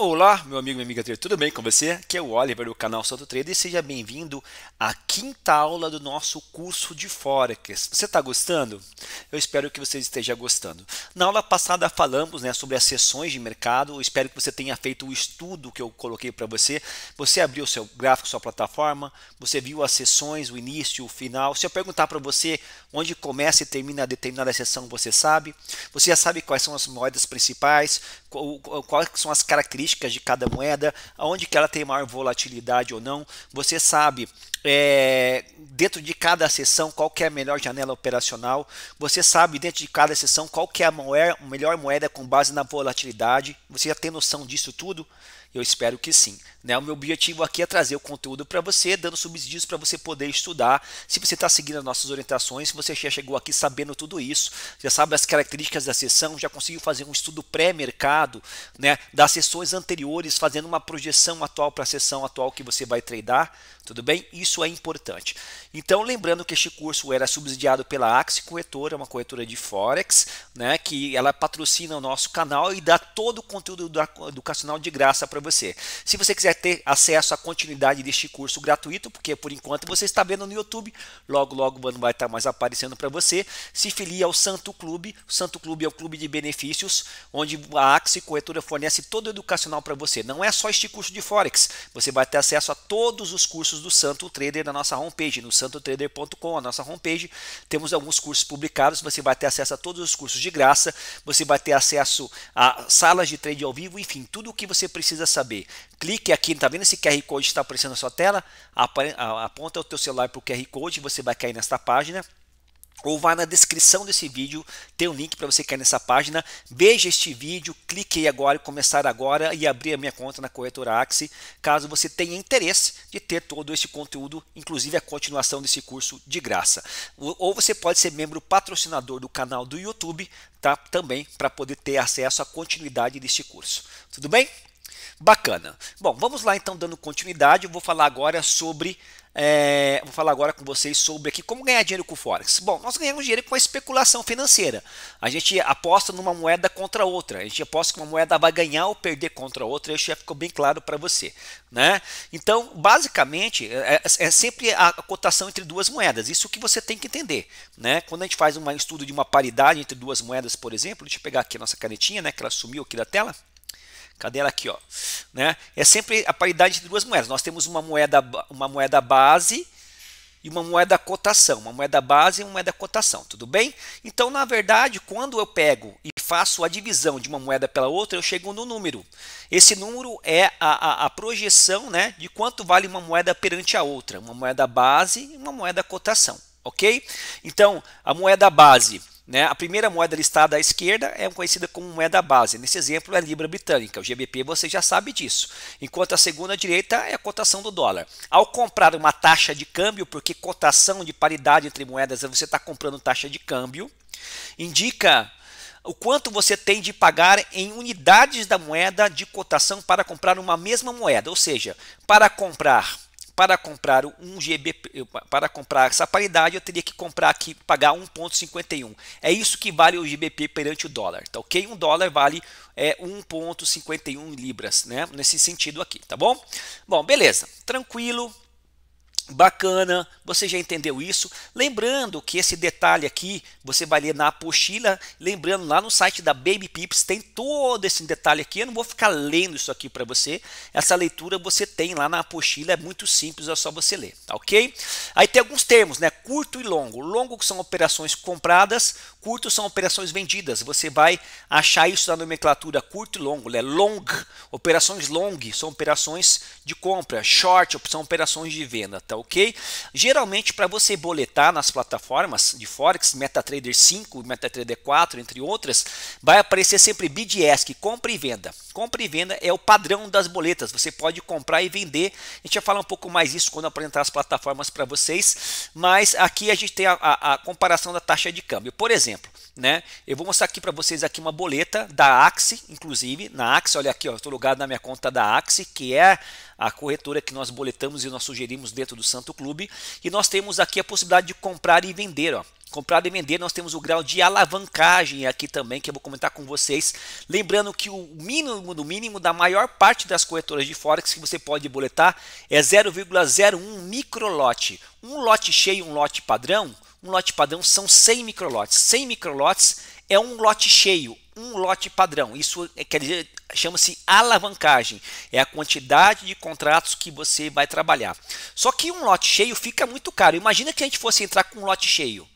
Olá, meu amigo e minha amiga tudo bem com você? Aqui é o Oliver do canal Santo Trader e seja bem-vindo à quinta aula do nosso curso de Forex. Você está gostando? Eu espero que você esteja gostando. Na aula passada falamos né, sobre as sessões de mercado, eu espero que você tenha feito o estudo que eu coloquei para você. Você abriu seu gráfico, sua plataforma, você viu as sessões, o início, o final. Se eu perguntar para você onde começa e termina determinada sessão, você sabe. Você já sabe quais são as moedas principais, quais são as características de cada moeda, aonde que ela tem maior volatilidade ou não. Você sabe é, dentro de cada sessão qual que é a melhor janela operacional. Você sabe dentro de cada sessão qual que é a moeda melhor moeda com base na volatilidade. Você já tem noção disso tudo? Eu espero que sim. Né? O meu objetivo aqui é trazer o conteúdo para você, dando subsídios para você poder estudar. Se você está seguindo as nossas orientações, se você já chegou aqui sabendo tudo isso, já sabe as características da sessão, já conseguiu fazer um estudo pré-mercado né, das sessões anteriores, fazendo uma projeção atual para a sessão atual que você vai tradar, tudo bem? Isso é importante. Então, lembrando que este curso era subsidiado pela Axie Corretora, uma corretora de Forex, né, que ela patrocina o nosso canal e dá todo o conteúdo educacional de graça para você você. Se você quiser ter acesso à continuidade deste curso gratuito, porque por enquanto você está vendo no YouTube, logo logo não vai estar mais aparecendo para você, se filia ao Santo Clube. O Santo Clube é o clube de benefícios, onde a Axi Corretora fornece todo o educacional para você. Não é só este curso de Forex, você vai ter acesso a todos os cursos do Santo Trader na nossa homepage, no santotrader.com, a nossa homepage. Temos alguns cursos publicados, você vai ter acesso a todos os cursos de graça, você vai ter acesso a salas de trade ao vivo, enfim, tudo o que você precisa saber. Clique aqui, tá vendo esse QR Code que está aparecendo na sua tela? Aponta o teu celular para o QR Code, você vai cair nesta página ou vá na descrição desse vídeo, tem um link para você cair nessa página. Veja este vídeo, clique aí agora, começar agora e abrir a minha conta na corretora Axie, caso você tenha interesse de ter todo esse conteúdo, inclusive a continuação desse curso de graça. Ou você pode ser membro patrocinador do canal do YouTube, tá? Também para poder ter acesso à continuidade deste curso. Tudo bem? Bacana. Bom, vamos lá então dando continuidade. Eu vou falar agora sobre. É, vou falar agora com vocês sobre aqui como ganhar dinheiro com o Forex. Bom, nós ganhamos dinheiro com a especulação financeira. A gente aposta numa moeda contra outra. A gente aposta que uma moeda vai ganhar ou perder contra outra. Isso já ficou bem claro para você. Né? Então, basicamente, é, é, é, sempre a cotação entre duas moedas. Isso que você tem que entender. Né? Quando a gente faz um estudo de uma paridade entre duas moedas, por exemplo, deixa eu pegar aqui a nossa canetinha, né, que ela sumiu aqui da tela. Cadê ela aqui, ó? Né? É sempre a paridade de duas moedas. Nós temos uma moeda, uma moeda base e uma moeda cotação, uma moeda base e uma moeda cotação, tudo bem? Então, na verdade, quando eu pego e faço a divisão de uma moeda pela outra, eu chego no número. Esse número é a, a, a projeção né, de quanto vale uma moeda perante a outra, uma moeda base e uma moeda cotação, ok? Então, a moeda base né? A primeira moeda listada à esquerda é conhecida como moeda base. Nesse exemplo é a Libra Britânica. O GBP você já sabe disso. Enquanto a segunda à direita é a cotação do dólar. Ao comprar uma taxa de câmbio, porque cotação de paridade entre moedas é você está comprando taxa de câmbio, indica o quanto você tem de pagar em unidades da moeda de cotação para comprar uma mesma moeda. Ou seja, para comprar para comprar um GB, para comprar essa paridade, eu teria que comprar aqui, pagar 1,51. É isso que vale o GBP perante o dólar, tá ok? Um dólar vale é, 1,51 libras, né? Nesse sentido aqui, tá bom? Bom, beleza, tranquilo. Bacana, você já entendeu isso? Lembrando que esse detalhe aqui você vai ler na apostila. Lembrando, lá no site da Baby Pips tem todo esse detalhe aqui. Eu não vou ficar lendo isso aqui para você. Essa leitura você tem lá na apostila, é muito simples, é só você ler, tá ok? Aí tem alguns termos, né? Curto e longo. Longo que são operações compradas, curto são operações vendidas. Você vai achar isso na nomenclatura curto e longo, né? Long, operações long são operações de compra, short são operações de venda, tá ok? Geralmente, para você boletar nas plataformas de Forex, MetaTrader 5, MetaTrader 4, entre outras, vai aparecer sempre BDESC, compra e venda. Compra e venda é o padrão das boletas, você pode comprar e vender. A gente vai falar um pouco mais isso quando apresentar as plataformas para vocês, mas aqui a gente tem a, a, a comparação da taxa de câmbio. Por exemplo, né? Eu vou mostrar aqui para vocês aqui uma boleta da Axie, inclusive, na Axie, olha aqui, estou logado na minha conta da Axie, que é a corretora que nós boletamos e nós sugerimos dentro do Santo Clube. E nós temos aqui a possibilidade de comprar e vender. Ó. Comprar e vender, nós temos o grau de alavancagem aqui também, que eu vou comentar com vocês. Lembrando que o mínimo do mínimo da maior parte das corretoras de Forex que você pode boletar é 0,01 microlote. Um lote cheio, um lote padrão, um lote padrão são 100 microlotes. 100 microlotes é um lote cheio, um lote padrão. Isso é, quer dizer, chama-se alavancagem. É a quantidade de contratos que você vai trabalhar. Só que um lote cheio fica muito caro. Imagina que a gente fosse entrar com um lote cheio.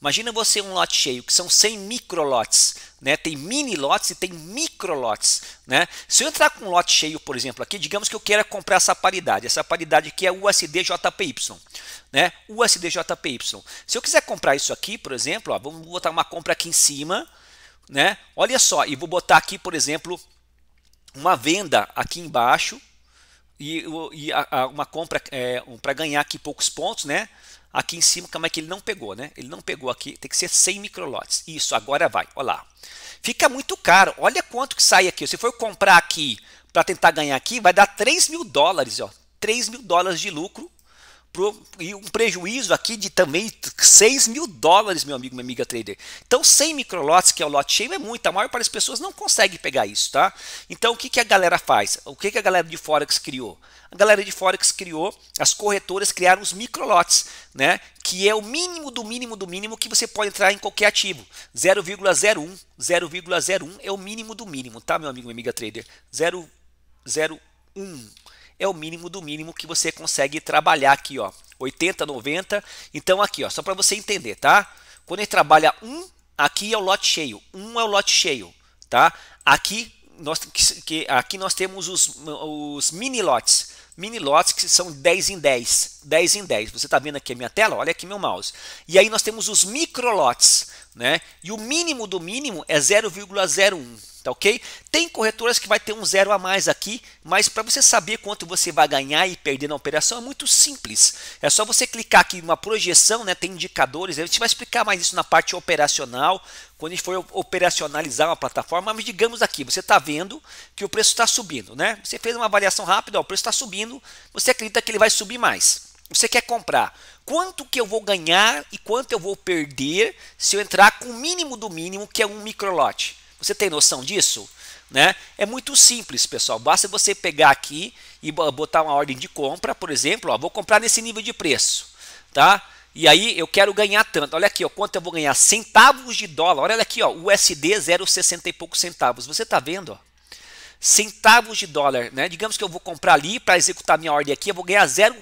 Imagina você um lote cheio, que são 100 lotes. né? Tem mini lotes e tem lotes. né? Se eu entrar com um lote cheio, por exemplo, aqui, digamos que eu queira comprar essa paridade, essa paridade aqui é USD-JPY, né? USD-JPY. Se eu quiser comprar isso aqui, por exemplo, ó, vamos botar uma compra aqui em cima, né? Olha só, e vou botar aqui, por exemplo, uma venda aqui embaixo e, e a, a, uma compra é, um, para ganhar aqui poucos pontos, né? Aqui em cima, como é que ele não pegou, né? Ele não pegou aqui, tem que ser 100 microlotes. Isso, agora vai, olha lá. Fica muito caro, olha quanto que sai aqui. Se for comprar aqui para tentar ganhar aqui, vai dar 3 mil dólares, ó. 3 mil dólares de lucro e um prejuízo aqui de também 6 mil dólares, meu amigo, minha amiga trader. Então, 100 microlotes, que é o lote cheio, é muito. A maior parte das pessoas não consegue pegar isso, tá? Então, o que, que a galera faz? O que, que a galera de Forex criou? A galera de Forex criou, as corretoras criaram os microlotes, né? Que é o mínimo do mínimo do mínimo que você pode entrar em qualquer ativo. 0,01, 0,01 é o mínimo do mínimo, tá, meu amigo, minha amiga trader? 0,01 é o mínimo do mínimo que você consegue trabalhar aqui, ó. 80, 90. Então aqui, ó, só para você entender, tá? Quando ele trabalha 1, aqui é o lote cheio. 1 é o lote cheio, tá? Aqui nós, que, aqui nós temos os, os mini lotes. Mini lotes que são 10 em 10. 10 em 10. Você tá vendo aqui a minha tela? Olha aqui meu mouse. E aí nós temos os micro lotes. Né? E o mínimo do mínimo é 0,01 tá ok? Tem corretoras que vai ter um zero a mais aqui, mas para você saber quanto você vai ganhar e perder na operação é muito simples. É só você clicar aqui numa projeção, né? Tem indicadores, a gente vai explicar mais isso na parte operacional, quando a gente for operacionalizar uma plataforma, mas digamos aqui, você está vendo que o preço está subindo, né? Você fez uma avaliação rápida, ó, o preço está subindo, você acredita que ele vai subir mais. Você quer comprar? Quanto que eu vou ganhar e quanto eu vou perder se eu entrar com o mínimo do mínimo, que é um microlote? Você tem noção disso? Né? É muito simples, pessoal. Basta você pegar aqui e botar uma ordem de compra, por exemplo, ó, vou comprar nesse nível de preço, tá? E aí eu quero ganhar tanto. Olha aqui, ó, quanto eu vou ganhar centavos de dólar. Olha aqui, ó, USD 0,60 e poucos centavos. Você está vendo, ó? Centavos de dólar, né? Digamos que eu vou comprar ali para executar minha ordem aqui, eu vou ganhar 0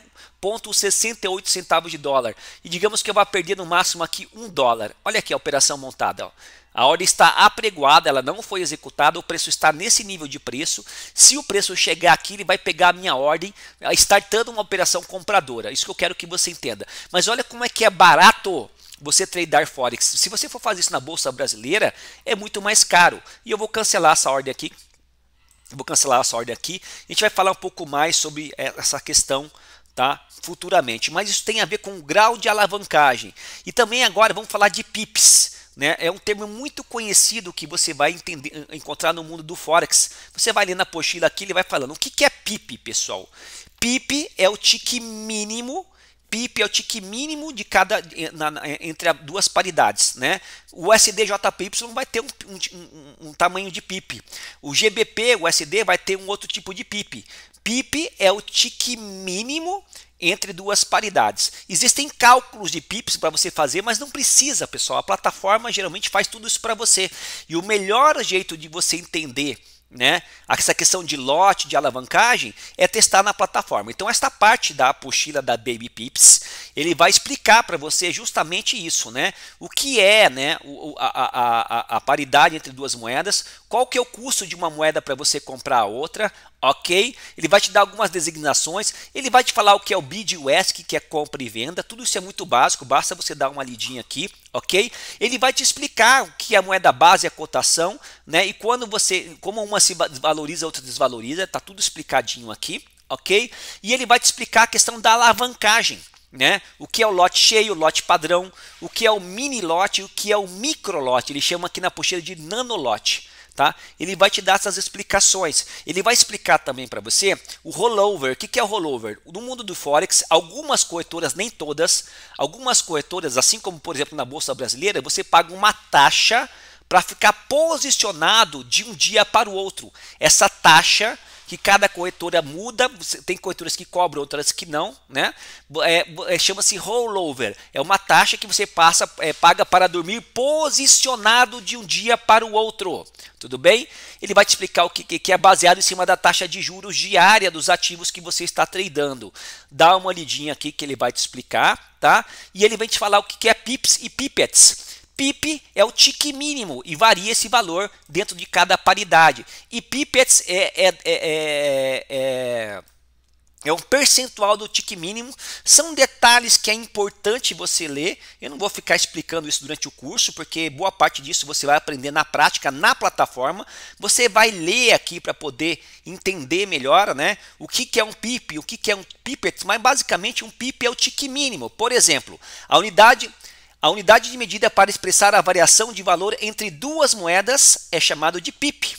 0,68 centavos de dólar. E digamos que eu vá perder no máximo aqui 1 dólar. Olha aqui a operação montada. Ó. A ordem está apregoada, ela não foi executada, o preço está nesse nível de preço. Se o preço chegar aqui, ele vai pegar a minha ordem, startando uma operação compradora. Isso que eu quero que você entenda. Mas olha como é que é barato você tradar Forex. Se você for fazer isso na Bolsa Brasileira, é muito mais caro. E eu vou cancelar essa ordem aqui. Vou cancelar essa ordem aqui. A gente vai falar um pouco mais sobre eh, essa questão tá? futuramente. Mas isso tem a ver com o grau de alavancagem. E também agora vamos falar de pips. Né? É um termo muito conhecido que você vai entender, encontrar no mundo do Forex. Você vai ler na pochila aqui, ele vai falando. O que, que é PIP, pessoal? PIP é o tique mínimo PIP é o tique mínimo de cada eh, na, na, eh, entre as duas paridades, né? O SDJPY vai ter um, um, um, um, tamanho de PIP. O GBP, o SD, vai ter um outro tipo de PIP. PIB é o tique mínimo entre duas paridades. Existem cálculos de pips para você fazer, mas não precisa, pessoal. A plataforma geralmente faz tudo isso para você. E o melhor jeito de você entender né, essa questão de lote, de alavancagem, é testar na plataforma. Então, esta parte da apostila da Baby Pips, ele vai explicar para você justamente isso, né? O que é né, a, a, a, a paridade entre duas moedas, qual que é o custo de uma moeda para você comprar a outra, ok? Ele vai te dar algumas designações, ele vai te falar o que é o bid e o ask, que é compra e venda, tudo isso é muito básico, basta você dar uma lidinha aqui, ok? Ele vai te explicar o que é a moeda base, a cotação, né? E quando você, como uma se valoriza, a outra desvaloriza, tá tudo explicadinho aqui, ok? E ele vai te explicar a questão da alavancagem, né? O que é o lote cheio, o lote padrão, o que é o mini lote, o que é o micro lote, ele chama aqui na pocheira de nanolote tá? Ele vai te dar essas explicações. Ele vai explicar também para você o rollover. O que, que é o rollover? No mundo do Forex, algumas corretoras, nem todas, algumas corretoras, assim como por exemplo na Bolsa Brasileira, você paga uma taxa para ficar posicionado de um dia para o outro. Essa taxa que cada corretora muda, tem corretoras que cobram, outras que não, né? É, é, Chama-se rollover, é uma taxa que você passa, é, paga para dormir posicionado de um dia para o outro, tudo bem? Ele vai te explicar o que, que, que é baseado em cima da taxa de juros diária dos ativos que você está tradando. Dá uma lidinha aqui que ele vai te explicar, tá? E ele vai te falar o que, que é pips e pipettes. PIP é o tique mínimo e varia esse valor dentro de cada paridade. E PIP é, é, é, é, é um percentual do tique mínimo. São detalhes que é importante você ler. Eu não vou ficar explicando isso durante o curso, porque boa parte disso você vai aprender na prática, na plataforma. Você vai ler aqui para poder entender melhor né, o que, que é um PIP, o que, que é um PIPET, mas basicamente um PIP é o tique mínimo. Por exemplo, a unidade a unidade de medida para expressar a variação de valor entre duas moedas é chamado de pip.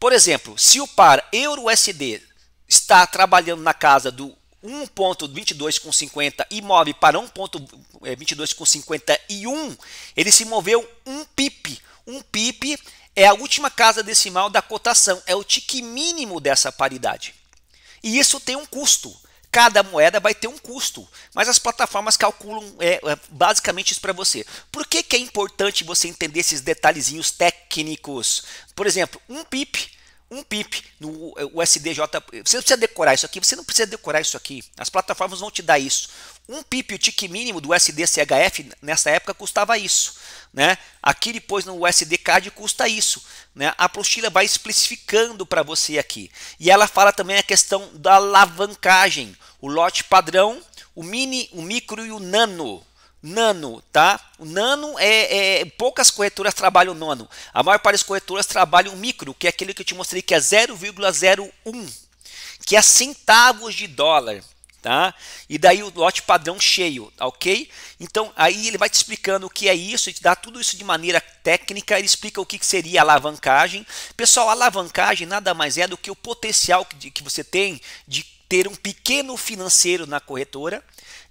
Por exemplo, se o par euro-USD está trabalhando na casa do 1.22,50 e move para 1.22,51, eh, ele se moveu um pip. Um pip é a última casa decimal da cotação, é o tique mínimo dessa paridade. E isso tem um custo. Cada moeda vai ter um custo, mas as plataformas calculam é, é basicamente isso para você. Por que, que é importante você entender esses detalhezinhos técnicos? Por exemplo, um PIP um PIP no USDJ. Você não precisa decorar isso aqui, você não precisa decorar isso aqui. As plataformas vão te dar isso. Um PIP, o tique mínimo do USDCHF nessa época custava isso. Né? Aqui depois no CAD custa isso. Né? A apostila vai especificando para você aqui. E ela fala também a questão da alavancagem, o lote padrão, o mini, o micro e o nano nano, tá? O nano é, é, poucas corretoras trabalham nano. A maior parte das corretoras trabalham micro, que é aquele que eu te mostrei que é 0,01, que é centavos de dólar, tá? E daí o lote padrão cheio, tá ok? Então aí ele vai te explicando o que é isso, e te dá tudo isso de maneira técnica, ele explica o que, seria alavancagem. Pessoal, alavancagem nada mais é do que o potencial que você tem de ter um pequeno financeiro na corretora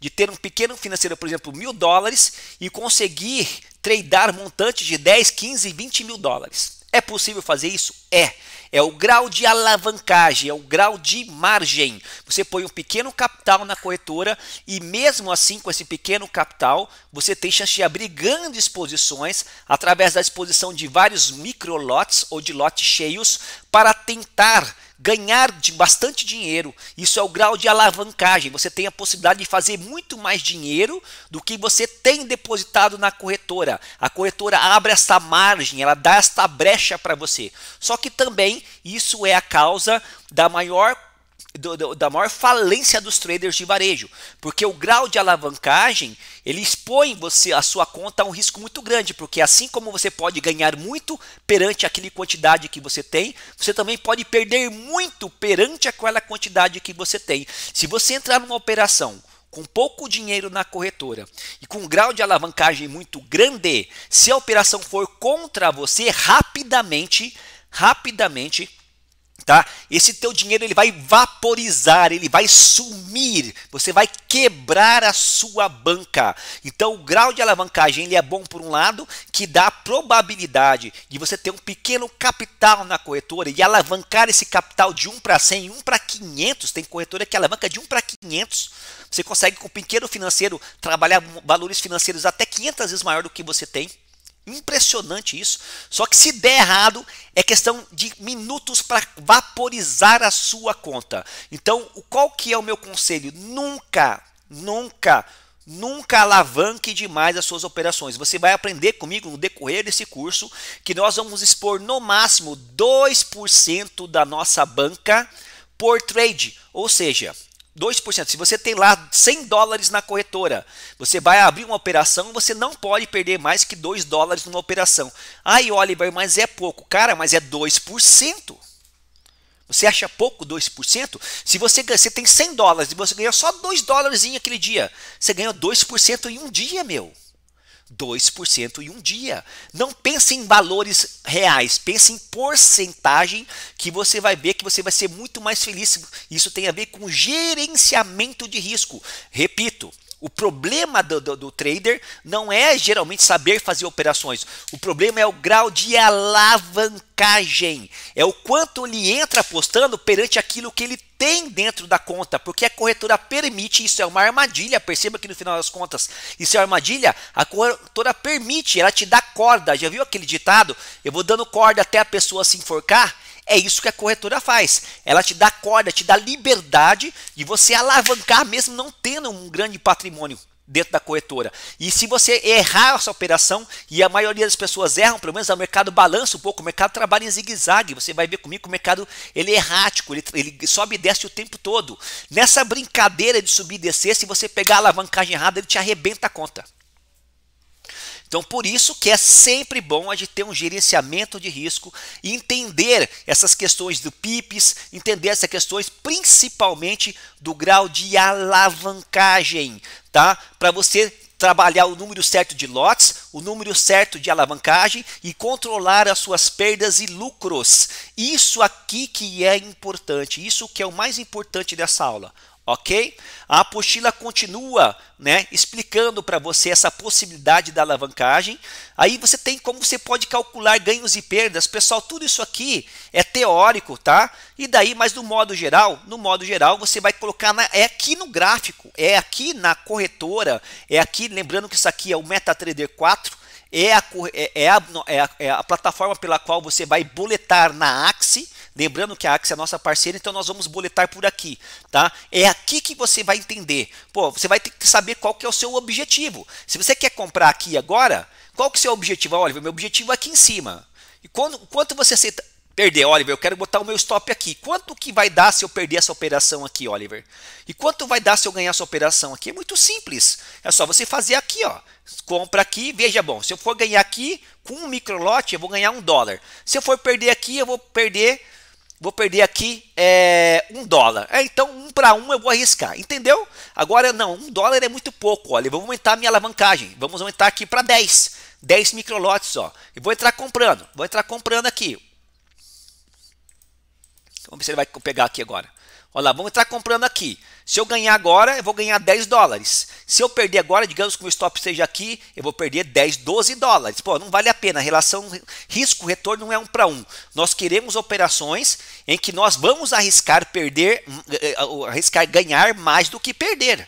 de ter um pequeno financeiro, por exemplo, mil dólares e conseguir tradear montantes de 10, 15, 20 mil dólares. É possível fazer isso? É. É o grau de alavancagem, é o grau de margem. Você põe um pequeno capital na corretora e, mesmo assim, com esse pequeno capital, você tem chance de abrir grandes posições através da exposição de vários micro lotes ou de lotes cheios para tentar ganhar de bastante dinheiro. Isso é o grau de alavancagem. Você tem a possibilidade de fazer muito mais dinheiro do que você tem depositado na corretora. A corretora abre essa margem, ela dá esta brecha para você. Só que também isso é a causa da maior do, do, da maior falência dos traders de varejo, porque o grau de alavancagem ele expõe você a sua conta a um risco muito grande, porque assim como você pode ganhar muito perante aquela quantidade que você tem, você também pode perder muito perante aquela quantidade que você tem. Se você entrar numa operação com pouco dinheiro na corretora e com um grau de alavancagem muito grande, se a operação for contra você, rapidamente, rapidamente tá? Esse teu dinheiro ele vai vaporizar, ele vai sumir, você vai quebrar a sua banca. Então o grau de alavancagem ele é bom por um lado, que dá a probabilidade de você ter um pequeno capital na corretora e alavancar esse capital de 1 para 100, 1 para 500, tem corretora que alavanca de 1 para 500. Você consegue com o pequeno financeiro trabalhar valores financeiros até 500 vezes maior do que você tem. Impressionante isso. Só que se der errado, é questão de minutos para vaporizar a sua conta. Então, qual que é o meu conselho? Nunca, nunca, nunca alavanque demais as suas operações. Você vai aprender comigo no decorrer desse curso que nós vamos expor no máximo 2% da nossa banca por trade, ou seja, 2%. Se você tem lá 100 dólares na corretora, você vai abrir uma operação, você não pode perder mais que 2 dólares numa operação. Aí, Oliver, mas é pouco. Cara, mas é 2%. Você acha pouco 2%? Se você, você tem 100 dólares e você ganhou só 2 dólares aquele dia, você ganhou 2% em um dia, meu. 2% em um dia. Não pense em valores reais, pense em porcentagem que você vai ver que você vai ser muito mais feliz. Isso tem a ver com gerenciamento de risco. Repito, o problema do, do, do, trader não é geralmente saber fazer operações. O problema é o grau de alavancagem. É o quanto ele entra apostando perante aquilo que ele tem dentro da conta. Porque a corretora permite, isso é uma armadilha. Perceba que no final das contas, isso é uma armadilha. A corretora permite, ela te dá corda. Já viu aquele ditado? Eu vou dando corda até a pessoa se enforcar? É isso que a corretora faz. Ela te dá corda, te dá liberdade de você alavancar mesmo não tendo um grande patrimônio dentro da corretora. E se você errar essa operação, e a maioria das pessoas erram, pelo menos o mercado balança um pouco, o mercado trabalha em zigue-zague, você vai ver comigo que o mercado ele é errático, ele, ele sobe e desce o tempo todo. Nessa brincadeira de subir e descer, se você pegar a alavancagem errada, ele te arrebenta a conta. Então, por isso que é sempre bom a gente ter um gerenciamento de risco e entender essas questões do PIPs, entender essas questões principalmente do grau de alavancagem, tá? Para você trabalhar o número certo de lotes, o número certo de alavancagem e controlar as suas perdas e lucros. Isso aqui que é importante, isso que é o mais importante dessa aula ok? A apostila continua, né, explicando para você essa possibilidade da alavancagem. Aí você tem como você pode calcular ganhos e perdas, pessoal. Tudo isso aqui é teórico, tá? E daí, mas no modo geral, no modo geral, você vai colocar na, é aqui no gráfico, é aqui na corretora, é aqui. Lembrando que isso aqui é o MetaTrader 4. É a, é, é, a, é a, é a plataforma pela qual você vai boletar na Axie Lembrando que a AXE é nossa parceira, então nós vamos boletar por aqui, tá? É aqui que você vai entender. Pô, você vai ter que saber qual que é o seu objetivo. Se você quer comprar aqui agora, qual que é o seu objetivo? Oliver? meu objetivo é aqui em cima. E quando, quanto você aceita perder, Oliver, eu quero botar o meu stop aqui. Quanto que vai dar se eu perder essa operação aqui, Oliver? E quanto vai dar se eu ganhar essa operação aqui? É muito simples. É só você fazer aqui, ó. Compra aqui, veja bom, se eu for ganhar aqui com um micro lote, eu vou ganhar um dólar. Se eu for perder aqui, eu vou perder vou perder aqui é, um dólar. É, então, um para um eu vou arriscar, entendeu? Agora, não, um dólar é muito pouco. Olha, vamos aumentar a minha alavancagem. Vamos aumentar aqui para 10. 10 microlotes, ó. E vou entrar comprando. Vou entrar comprando aqui. Vamos ver se ele vai pegar aqui agora. Olha lá, vamos entrar comprando aqui. Se eu ganhar agora, eu vou ganhar 10 dólares. Se eu perder agora, digamos que o stop esteja aqui, eu vou perder 10, 12 dólares. Pô, não vale a pena. A relação risco-retorno não é um para um. Nós queremos operações em que nós vamos arriscar perder, eh, eh, arriscar ganhar mais do que perder.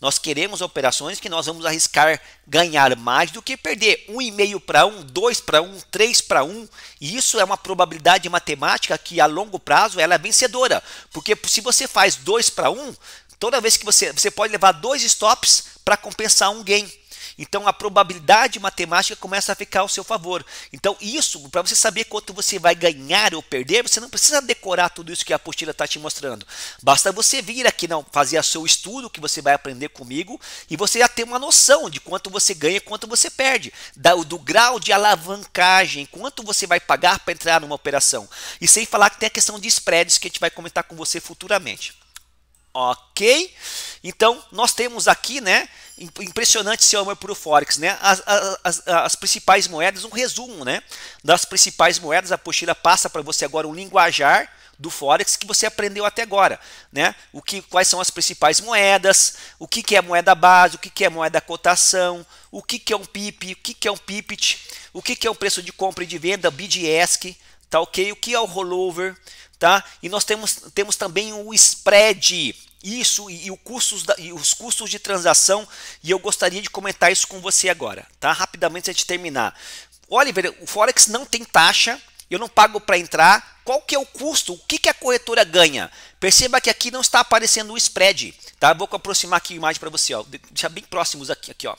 Nós queremos operações que nós vamos arriscar ganhar mais do que perder. 1,5 para 1, 2 para 1, 3 para 1. E isso é uma probabilidade matemática que a longo prazo ela é vencedora. Porque se você faz 2 para 1, toda vez que você, você pode levar dois stops para compensar um gain. Então a probabilidade matemática começa a ficar ao seu favor. Então isso, para você saber quanto você vai ganhar ou perder, você não precisa decorar tudo isso que a apostila está te mostrando. Basta você vir aqui não fazer o seu estudo que você vai aprender comigo e você já ter uma noção de quanto você ganha e quanto você perde, do, do grau de alavancagem, quanto você vai pagar para entrar numa operação. E sem falar que tem a questão de spreads que a gente vai comentar com você futuramente. Ok? Então, nós temos aqui, né? Impressionante seu amor por o Forex, né? As, as, as, principais moedas, um resumo, né? Das principais moedas, a apostila passa para você agora um linguajar do Forex que você aprendeu até agora, né? O que, quais são as principais moedas, o que, que é moeda base, o que, que é moeda cotação, o que, que é um PIP, o que, que é um PIPIT, o que, que é um preço de compra e de venda, BDSC, tá ok? O que é o rollover, tá? E nós temos, temos também o spread, isso e, e, custos da, e, os custos de transação, e eu gostaria de comentar isso com você agora, tá? Rapidamente antes de terminar. Oliver, o Forex não tem taxa, eu não pago para entrar. Qual que é o custo? O que, que a corretora ganha? Perceba que aqui não está aparecendo o spread, tá? Vou aproximar aqui a imagem para você, ó. Deixar bem próximos aqui, aqui ó.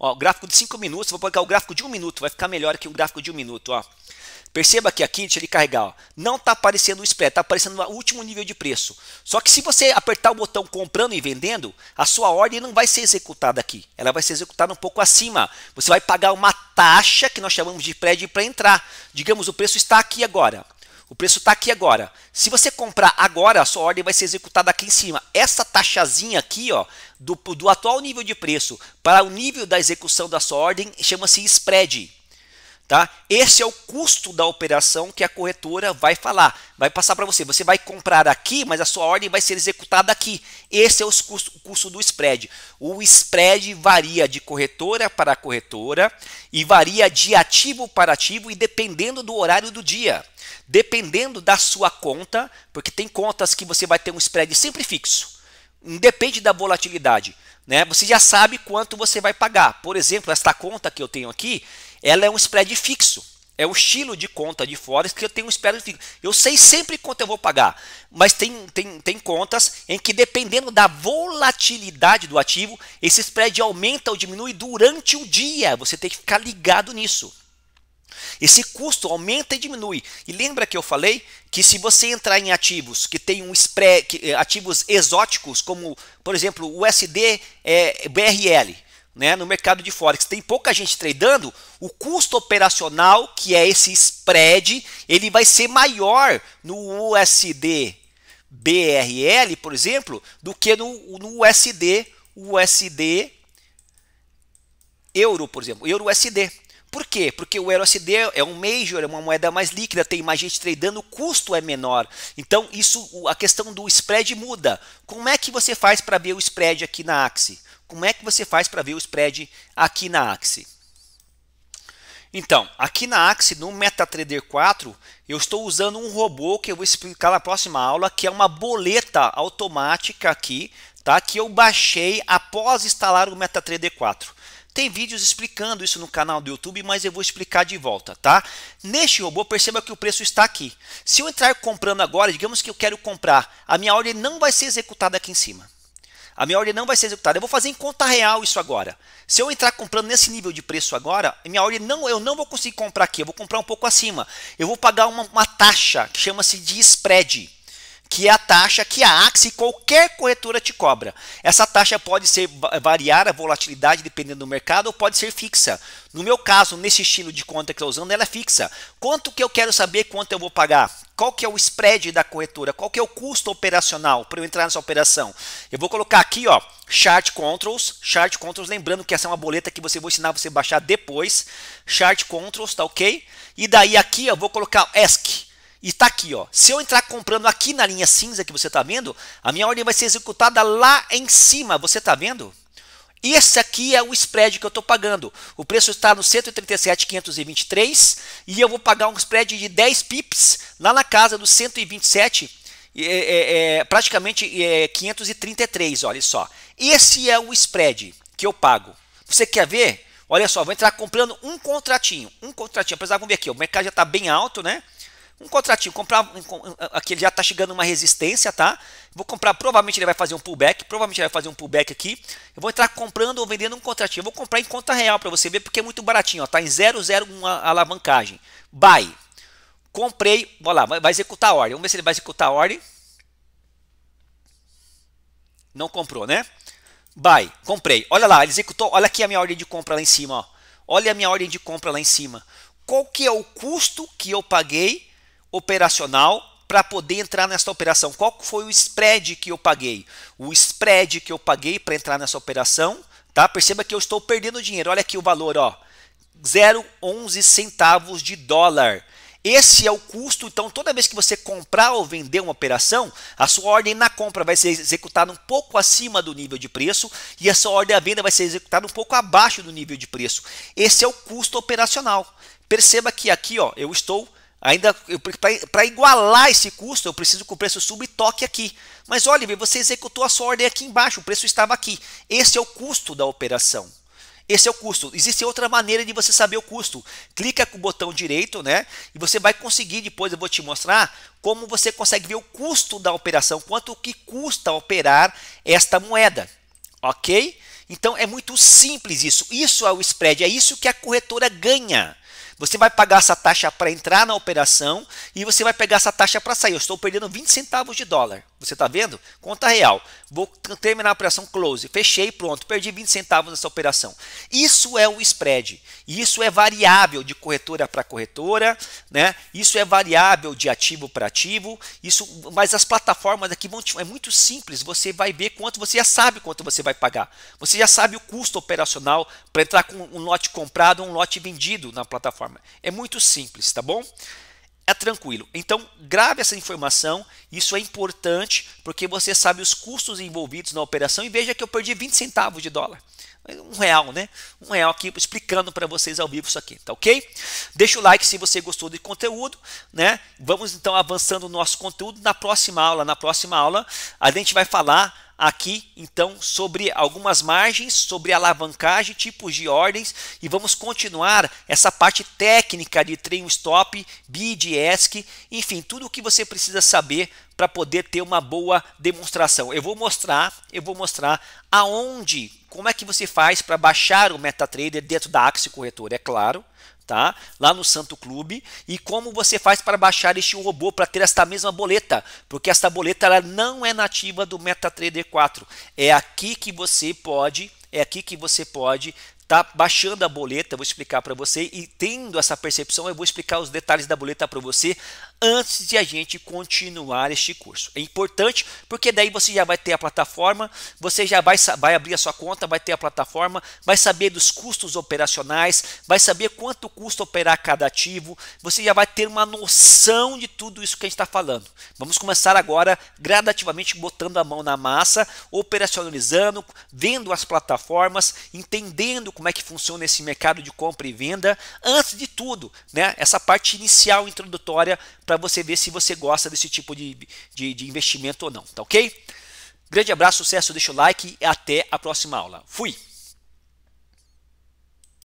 ó. Gráfico de 5 minutos, vou colocar o gráfico de 1 um minuto, vai ficar melhor que o gráfico de 1 um minuto, ó. Perceba que aqui, deixa ele carregar, ó, não está aparecendo o spread, está aparecendo o último nível de preço. Só que se você apertar o botão comprando e vendendo, a sua ordem não vai ser executada aqui. Ela vai ser executada um pouco acima. Você vai pagar uma taxa que nós chamamos de prédio para entrar. Digamos, o preço está aqui agora. O preço está aqui agora. Se você comprar agora, a sua ordem vai ser executada aqui em cima. Essa taxazinha aqui, ó, do, do atual nível de preço para o nível da execução da sua ordem, chama-se spread. Tá? Esse é o custo da operação que a corretora vai falar, vai passar para você. Você vai comprar aqui, mas a sua ordem vai ser executada aqui. Esse é o custo, o custo do spread. O spread varia de corretora para corretora e varia de ativo para ativo e dependendo do horário do dia. Dependendo da sua conta, porque tem contas que você vai ter um spread sempre fixo independe da volatilidade. Né? Você já sabe quanto você vai pagar. Por exemplo, esta conta que eu tenho aqui, ela é um spread fixo. É o estilo de conta de Forex que eu tenho um spread fixo. Eu sei sempre quanto eu vou pagar, mas tem, tem, tem contas em que, dependendo da volatilidade do ativo, esse spread aumenta ou diminui durante o dia. Você tem que ficar ligado nisso. Esse custo aumenta e diminui. E lembra que eu falei que se você entrar em ativos que tem um spread, eh, ativos exóticos, como por exemplo o USD é, eh, BRL, né, no mercado de Forex tem pouca gente tradando, o custo operacional, que é esse spread, ele vai ser maior no USD BRL, por exemplo, do que no, no USD USD euro, por exemplo, euro USD. Por quê? Porque o euro USD é um major, é uma moeda mais líquida, tem mais gente tradando, o custo é menor. Então, isso a questão do spread muda. Como é que você faz para ver o spread aqui na Axie? como é que você faz para ver o spread aqui na Axie? Então, aqui na Axie, no MetaTrader 4, eu estou usando um robô que eu vou explicar na próxima aula, que é uma boleta automática aqui, tá? que eu baixei após instalar o MetaTrader 4. Tem vídeos explicando isso no canal do YouTube, mas eu vou explicar de volta, tá? Neste robô, perceba que o preço está aqui. Se eu entrar comprando agora, digamos que eu quero comprar, a minha ordem não vai ser executada aqui em cima. A minha ordem não vai ser executada. Eu vou fazer em conta real isso agora. Se eu entrar comprando nesse nível de preço agora, minha ordem não, eu não vou conseguir comprar aqui. Eu vou comprar um pouco acima. Eu vou pagar uma, uma taxa que chama-se de spread que é a taxa que a Axie qualquer corretora te cobra. Essa taxa pode ser variar a volatilidade dependendo do mercado ou pode ser fixa. No meu caso, nesse estilo de conta que estou usando, ela é fixa. Quanto que eu quero saber quanto eu vou pagar? Qual que é o spread da corretora? Qual que é o custo operacional para eu entrar nessa operação? Eu vou colocar aqui, ó, Chart Controls, Chart Controls, lembrando que essa é uma boleta que você vou ensinar você baixar depois. Chart Controls, tá OK? E daí aqui eu vou colocar ESC e está aqui, ó. Se eu entrar comprando aqui na linha cinza que você está vendo, a minha ordem vai ser executada lá em cima. Você está vendo? Esse aqui é o spread que eu estou pagando. O preço está no 137,523 e eu vou pagar um spread de 10 pips lá na casa do 127, é, é, é, praticamente é, 533. Olha só. Esse é o spread que eu pago. Você quer ver? Olha só, vou entrar comprando um contratinho. Um contratinho. Apesar, vamos ver aqui. o mercado já está bem alto, né? um contratinho, comprar aqui ele já está chegando uma resistência, tá? Vou comprar, provavelmente ele vai fazer um pullback, provavelmente ele vai fazer um pullback aqui. Eu vou entrar comprando ou vendendo um contratinho. Eu vou comprar em conta real para você ver porque é muito baratinho, ó, tá em 0,01 alavancagem. Buy. Comprei, vou lá, vai, vai executar a ordem. Vamos ver se ele vai executar a ordem. Não comprou, né? Buy, comprei. Olha lá, ele executou. Olha aqui a minha ordem de compra lá em cima, ó. Olha a minha ordem de compra lá em cima. Qual que é o custo que eu paguei operacional para poder entrar nessa operação. Qual foi o spread que eu paguei? O spread que eu paguei para entrar nessa operação, tá? Perceba que eu estou perdendo dinheiro. Olha aqui o valor, ó. 0,11 centavos de dólar. Esse é o custo. Então, toda vez que você comprar ou vender uma operação, a sua ordem na compra vai ser executada um pouco acima do nível de preço e a sua ordem à venda vai ser executada um pouco abaixo do nível de preço. Esse é o custo operacional. Perceba que aqui, ó, eu estou Ainda para igualar esse custo, eu preciso que o preço suba e toque aqui. Mas olha, você executou a sua ordem aqui embaixo, o preço estava aqui. Esse é o custo da operação. Esse é o custo. Existe outra maneira de você saber o custo. Clica com o botão direito, né? E você vai conseguir, depois eu vou te mostrar como você consegue ver o custo da operação, quanto que custa operar esta moeda. OK? Então é muito simples isso. Isso é o spread, é isso que a corretora ganha. Você vai pagar essa taxa para entrar na operação e você vai pegar essa taxa para sair. Eu estou perdendo 20 centavos de dólar. Você está vendo? Conta real. Vou terminar a operação close. Fechei, pronto. Perdi 20 centavos nessa operação. Isso é o spread. Isso é variável de corretora para corretora. Né? Isso é variável de ativo para ativo. Isso, mas as plataformas aqui vão te, é muito simples. Você vai ver quanto, você já sabe quanto você vai pagar. Você já sabe o custo operacional para entrar com um lote comprado ou um lote vendido na plataforma. É muito simples, tá bom? é tranquilo. Então, grave essa informação, isso é importante porque você sabe os custos envolvidos na operação e veja que eu perdi 20 centavos de dólar um real, né? Um real aqui explicando para vocês ao vivo isso aqui, tá ok? Deixa o like se você gostou do conteúdo, né? Vamos então avançando o nosso conteúdo na próxima aula. Na próxima aula a gente vai falar aqui então sobre algumas margens, sobre alavancagem, tipos de ordens e vamos continuar essa parte técnica de train stop, bid, ESC, enfim, tudo o que você precisa saber para poder ter uma boa demonstração. Eu vou mostrar, eu vou mostrar aonde, como é que você faz para baixar o MetaTrader dentro da Axie Corretora, é claro, tá? Lá no Santo Clube e como você faz para baixar este robô para ter esta mesma boleta, porque esta boleta ela não é nativa do MetaTrader 4. É aqui que você pode, é aqui que você pode tá baixando a boleta, vou explicar para você e tendo essa percepção, eu vou explicar os detalhes da boleta para você antes de a gente continuar este curso. É importante porque daí você já vai ter a plataforma, você já vai, vai abrir a sua conta, vai ter a plataforma, vai saber dos custos operacionais, vai saber quanto custa operar cada ativo, você já vai ter uma noção de tudo isso que a gente está falando. Vamos começar agora gradativamente botando a mão na massa, operacionalizando, vendo as plataformas, entendendo como é que funciona esse mercado de compra e venda. Antes de tudo, né, essa parte inicial introdutória para você ver se você gosta desse tipo de, de, de investimento ou não, tá ok? Grande abraço, sucesso, deixa o like e até a próxima aula. Fui!